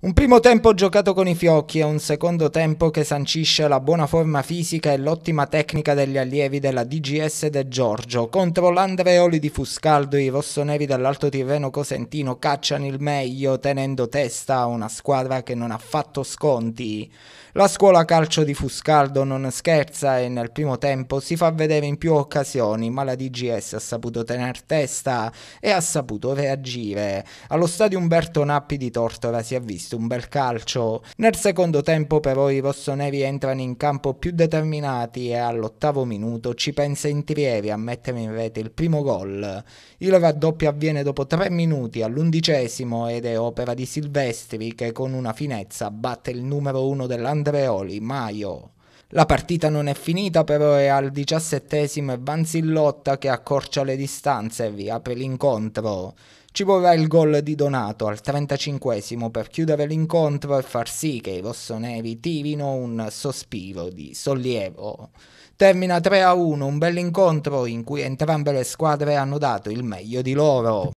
Un primo tempo giocato con i fiocchi e un secondo tempo che sancisce la buona forma fisica e l'ottima tecnica degli allievi della DGS De Giorgio. Contro l'Andreoli di Fuscaldo i rossonevi dell'Alto Tirreno Cosentino cacciano il meglio tenendo testa a una squadra che non ha fatto sconti. La scuola calcio di Fuscaldo non scherza e nel primo tempo si fa vedere in più occasioni, ma la DGS ha saputo tenere testa e ha saputo reagire. Allo stadio Umberto Nappi di Tortora si è visto visto un bel calcio. Nel secondo tempo però i rossoneri entrano in campo più determinati e all'ottavo minuto ci pensa Intrieri a mettere in rete il primo gol. Il raddoppio avviene dopo tre minuti all'undicesimo ed è opera di Silvestri che con una finezza batte il numero uno dell'Andreoli, Maio. La partita non è finita, però è al diciassettesimo e Vanzillotta che accorcia le distanze e vi apre l'incontro. Ci vorrà il gol di Donato al 35 per chiudere l'incontro e far sì che i rossoneri tirino un sospiro di sollievo. Termina 3 a 1, un bell'incontro in cui entrambe le squadre hanno dato il meglio di loro.